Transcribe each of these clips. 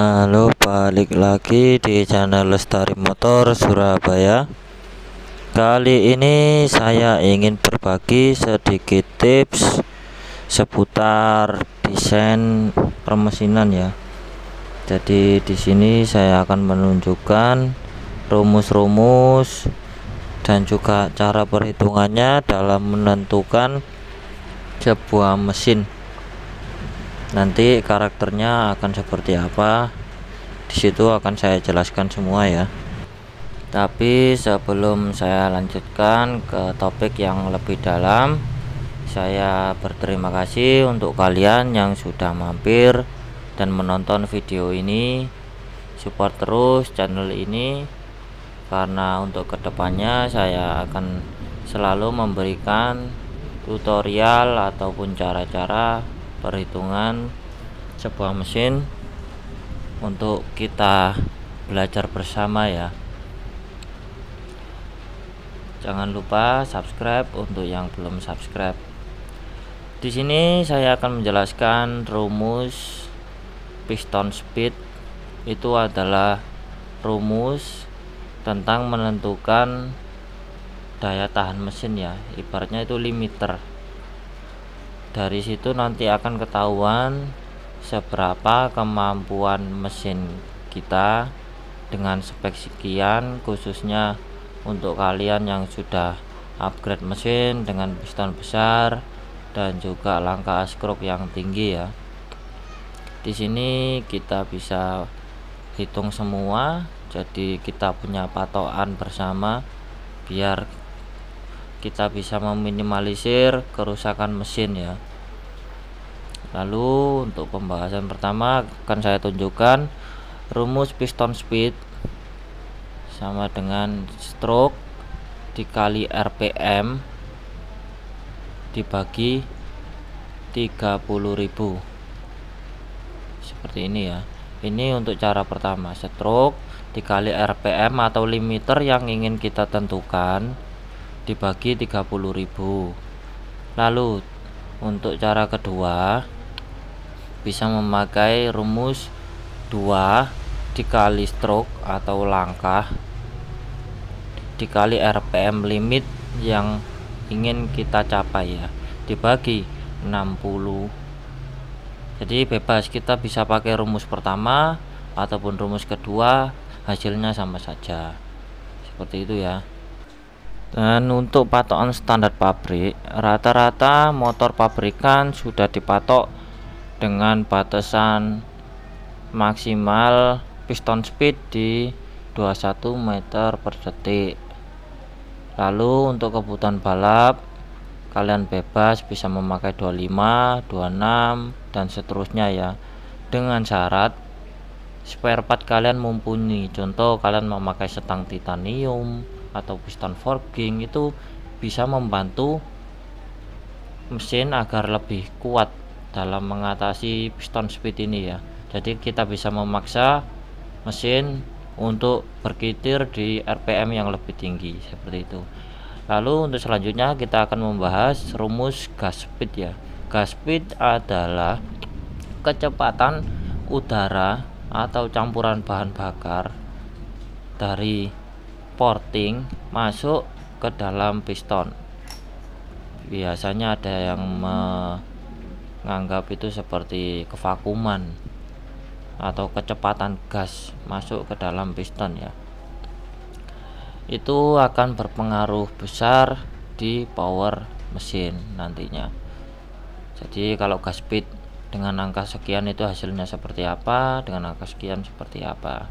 Halo balik lagi di channel Lestari Motor Surabaya Kali ini saya ingin berbagi sedikit tips seputar desain permesinan ya Jadi di sini saya akan menunjukkan rumus-rumus dan juga cara perhitungannya dalam menentukan sebuah mesin nanti karakternya akan seperti apa di situ akan saya jelaskan semua ya tapi sebelum saya lanjutkan ke topik yang lebih dalam saya berterima kasih untuk kalian yang sudah mampir dan menonton video ini support terus channel ini karena untuk kedepannya saya akan selalu memberikan tutorial ataupun cara-cara perhitungan sebuah mesin untuk kita belajar bersama ya jangan lupa subscribe untuk yang belum subscribe di sini saya akan menjelaskan rumus piston speed itu adalah rumus tentang menentukan daya tahan mesin ya ibaratnya itu limiter dari situ nanti akan ketahuan seberapa kemampuan mesin kita dengan spek sekian khususnya untuk kalian yang sudah upgrade mesin dengan piston besar dan juga langkah skrup yang tinggi ya di sini kita bisa hitung semua jadi kita punya patokan bersama biar kita bisa meminimalisir kerusakan mesin ya Lalu untuk pembahasan pertama akan saya tunjukkan rumus piston speed sama dengan stroke dikali RPM dibagi 30.000 seperti ini ya ini untuk cara pertama stroke dikali RPM atau limiter yang ingin kita tentukan dibagi 30.000 lalu untuk cara kedua bisa memakai rumus 2 dikali stroke atau langkah dikali RPM limit yang ingin kita capai ya dibagi 60 jadi bebas kita bisa pakai rumus pertama ataupun rumus kedua hasilnya sama saja seperti itu ya dan untuk patokan standar pabrik rata-rata motor pabrikan sudah dipatok dengan batasan maksimal piston speed di 21 meter per detik lalu untuk kebutuhan balap kalian bebas bisa memakai 25 26 dan seterusnya ya dengan syarat spare part kalian mumpuni. contoh kalian memakai setang titanium atau piston forging itu bisa membantu mesin agar lebih kuat dalam mengatasi piston speed ini ya jadi kita bisa memaksa mesin untuk berkitir di RPM yang lebih tinggi seperti itu lalu untuk selanjutnya kita akan membahas rumus gas speed ya gas speed adalah kecepatan udara atau campuran bahan bakar dari porting masuk ke dalam piston biasanya ada yang me nganggap itu seperti kevakuman atau kecepatan gas masuk ke dalam piston ya itu akan berpengaruh besar di power mesin nantinya jadi kalau gas speed dengan angka sekian itu hasilnya seperti apa dengan angka sekian seperti apa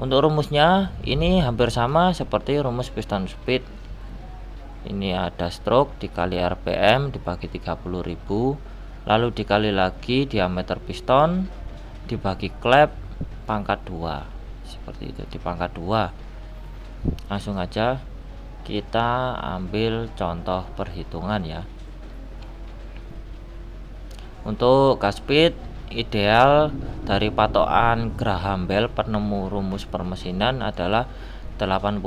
untuk rumusnya ini hampir sama seperti rumus piston speed ini ada stroke dikali RPM dibagi 30.000 lalu dikali lagi diameter piston dibagi klep pangkat 2 seperti itu di pangkat 2 langsung aja kita ambil contoh perhitungan ya untuk gaspit ideal dari patokan Graham Bell penemu rumus permesinan adalah 80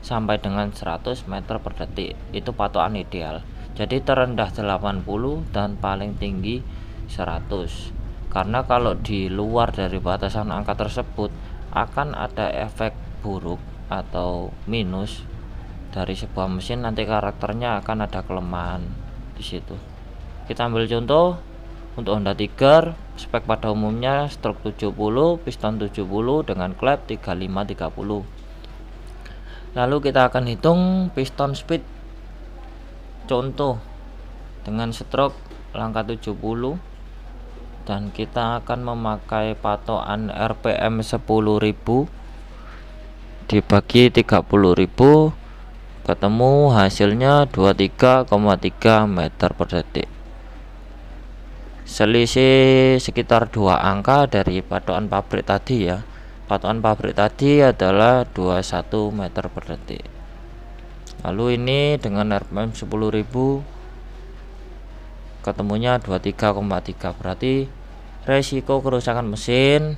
sampai dengan 100 meter per detik itu patokan ideal jadi terendah 80 dan paling tinggi 100 karena kalau di luar dari batasan angka tersebut akan ada efek buruk atau minus dari sebuah mesin nanti karakternya akan ada kelemahan di situ kita ambil contoh untuk Honda Tiger spek pada umumnya stroke 70 piston 70 dengan klep 3530 lalu kita akan hitung piston speed Contoh dengan stroke langkah 70 dan kita akan memakai patokan RPM 10.000 dibagi 30.000 ketemu hasilnya 23,3 meter per detik selisih sekitar dua angka dari patokan pabrik tadi ya patokan pabrik tadi adalah 21 meter per detik lalu ini dengan RPM 10.000 ketemunya 23,3 berarti resiko kerusakan mesin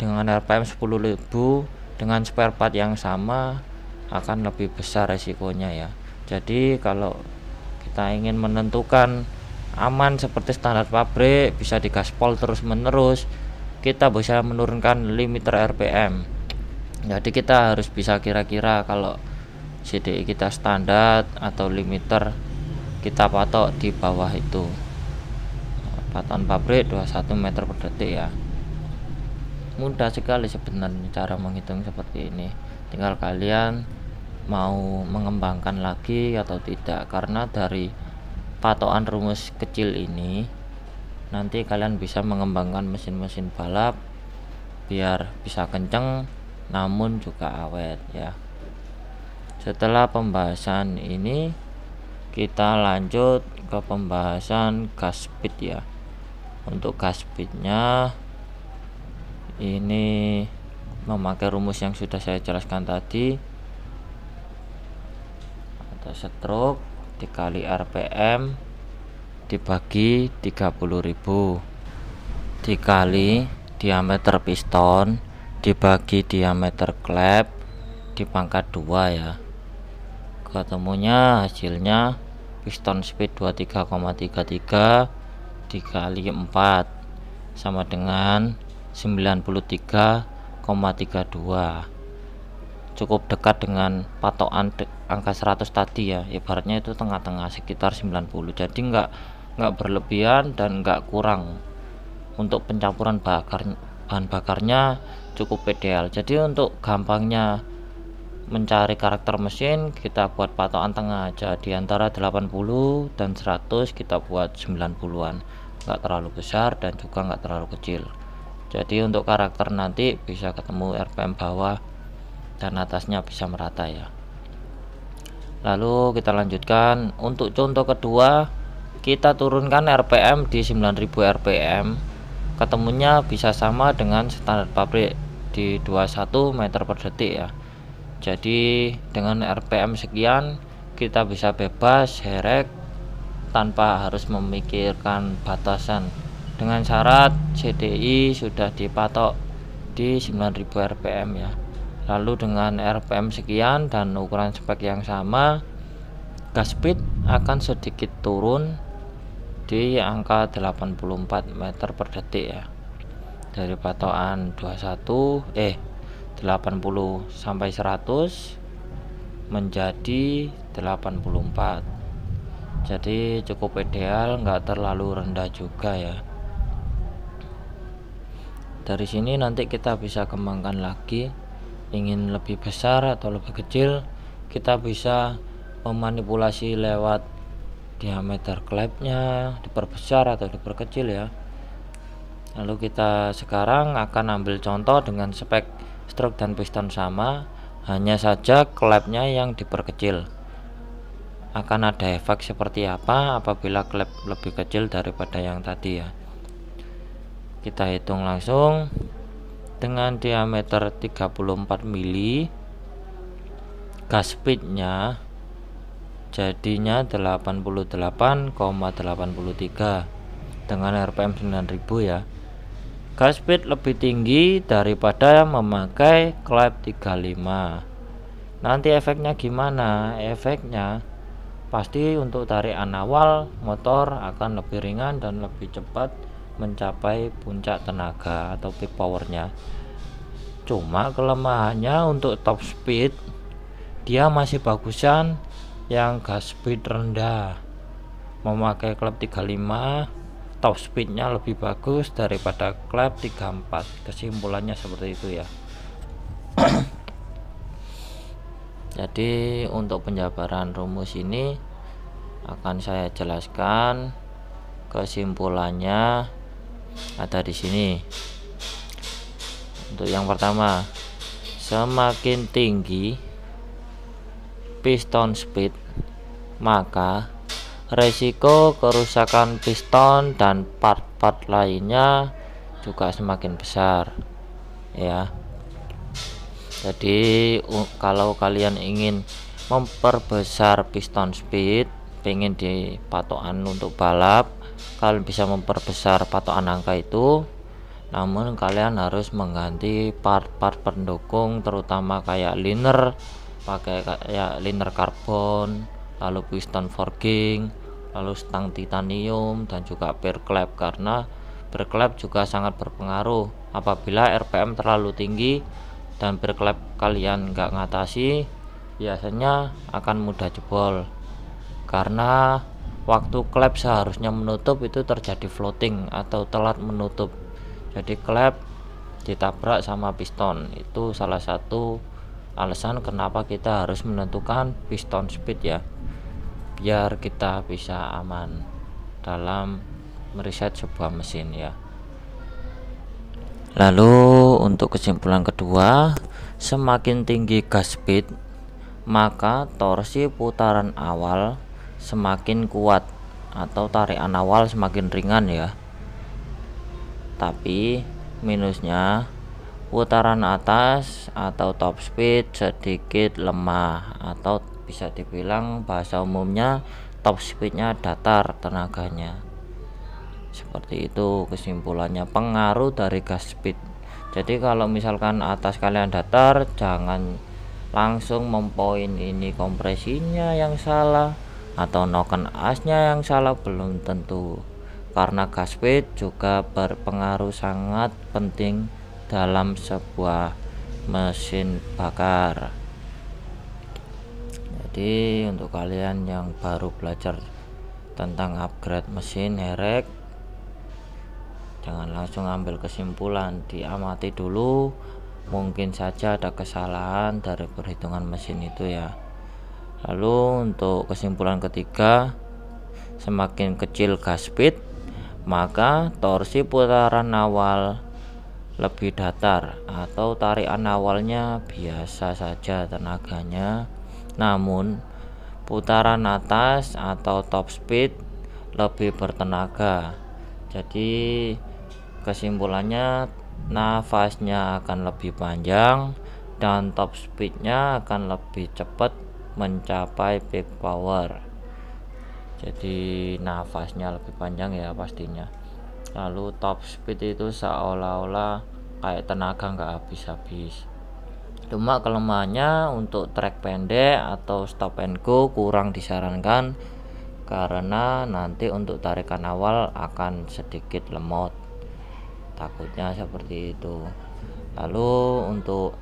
dengan RPM 10.000 dengan spare part yang sama akan lebih besar resikonya ya jadi kalau kita ingin menentukan aman seperti standar pabrik bisa digaspol terus menerus kita bisa menurunkan limiter RPM jadi kita harus bisa kira-kira kalau CDI kita standar atau limiter kita patok di bawah itu patokan pabrik 21 meter per detik ya mudah sekali sebenarnya cara menghitung seperti ini tinggal kalian mau mengembangkan lagi atau tidak karena dari patokan rumus kecil ini nanti kalian bisa mengembangkan mesin-mesin balap biar bisa kenceng namun juga awet ya setelah pembahasan ini kita lanjut ke pembahasan gas speed ya. Untuk gas speednya ini memakai rumus yang sudah saya jelaskan tadi. atau stroke dikali RPM dibagi 30.000 dikali diameter piston dibagi diameter klep dipangkat 2 ya ketemunya hasilnya piston speed 23,33 dikali 4 sama dengan 93,32 cukup dekat dengan patokan de angka 100 tadi ya ibaratnya itu tengah-tengah sekitar 90 jadi enggak enggak berlebihan dan enggak kurang untuk pencampuran bakar bahan bakarnya cukup ideal jadi untuk gampangnya mencari karakter mesin kita buat patokan tengah aja di antara 80 dan 100 kita buat 90-an enggak terlalu besar dan juga enggak terlalu kecil jadi untuk karakter nanti bisa ketemu RPM bawah dan atasnya bisa merata ya lalu kita lanjutkan untuk contoh kedua kita turunkan RPM di 9000 RPM ketemunya bisa sama dengan standar pabrik di 21 meter per detik ya jadi dengan RPM sekian kita bisa bebas herek tanpa harus memikirkan batasan dengan syarat CDI sudah dipatok di 9000 RPM ya lalu dengan RPM sekian dan ukuran spek yang sama gas speed akan sedikit turun di angka 84 meter per detik ya dari patokan 21 eh 80 sampai 100 menjadi 84 jadi cukup ideal nggak terlalu rendah juga ya dari sini nanti kita bisa kembangkan lagi ingin lebih besar atau lebih kecil kita bisa memanipulasi lewat diameter klepnya diperbesar atau diperkecil ya lalu kita sekarang akan ambil contoh dengan spek stroke dan piston sama hanya saja klepnya yang diperkecil akan ada efek seperti apa apabila klep lebih kecil daripada yang tadi ya kita hitung langsung dengan diameter 34 mili gas speednya jadinya 88,83 dengan RPM 9000 ya gas speed lebih tinggi daripada memakai klep 35 nanti efeknya gimana efeknya pasti untuk tarikan awal motor akan lebih ringan dan lebih cepat mencapai puncak tenaga atau peak powernya cuma kelemahannya untuk top speed dia masih bagusan yang gas speed rendah memakai klep 35 top speednya lebih bagus daripada klep 34 kesimpulannya seperti itu ya jadi untuk penjabaran rumus ini akan saya jelaskan kesimpulannya ada di sini untuk yang pertama semakin tinggi piston speed maka resiko kerusakan piston dan part-part lainnya juga semakin besar ya jadi kalau kalian ingin memperbesar piston speed pengen di patokan untuk balap kalian bisa memperbesar patokan angka itu namun kalian harus mengganti part-part pendukung terutama kayak liner pakai kayak liner karbon lalu piston forging lalu stang titanium dan juga per klep karena per klep juga sangat berpengaruh apabila RPM terlalu tinggi dan per klep kalian nggak ngatasi biasanya akan mudah jebol karena waktu klep seharusnya menutup itu terjadi floating atau telat menutup jadi klep ditabrak sama piston itu salah satu alasan kenapa kita harus menentukan piston speed ya biar kita bisa aman dalam meriset sebuah mesin ya lalu untuk kesimpulan kedua semakin tinggi gas speed maka torsi putaran awal semakin kuat atau tarikan awal semakin ringan ya tapi minusnya putaran atas atau top speed sedikit lemah atau bisa dibilang bahasa umumnya top speednya datar tenaganya seperti itu kesimpulannya pengaruh dari gas speed jadi kalau misalkan atas kalian datar jangan langsung mempoin ini kompresinya yang salah atau noken asnya yang salah belum tentu karena gas speed juga berpengaruh sangat penting dalam sebuah mesin bakar jadi untuk kalian yang baru belajar tentang upgrade mesin herek jangan langsung ambil kesimpulan diamati dulu mungkin saja ada kesalahan dari perhitungan mesin itu ya lalu untuk kesimpulan ketiga semakin kecil gas speed maka torsi putaran awal lebih datar atau tarikan awalnya biasa saja tenaganya namun, putaran atas atau top speed lebih bertenaga. Jadi, kesimpulannya nafasnya akan lebih panjang dan top speednya akan lebih cepat mencapai peak power jadi nafasnya lebih panjang ya pastinya lalu top speed itu seolah-olah kayak tenaga nggak habis-habis cuma kelemahannya untuk track pendek atau stop and go kurang disarankan karena nanti untuk tarikan awal akan sedikit lemot takutnya seperti itu lalu untuk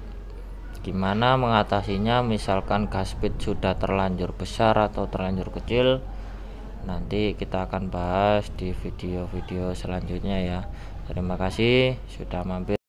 gimana mengatasinya misalkan gas speed sudah terlanjur besar atau terlanjur kecil nanti kita akan bahas di video-video selanjutnya ya terima kasih sudah mampir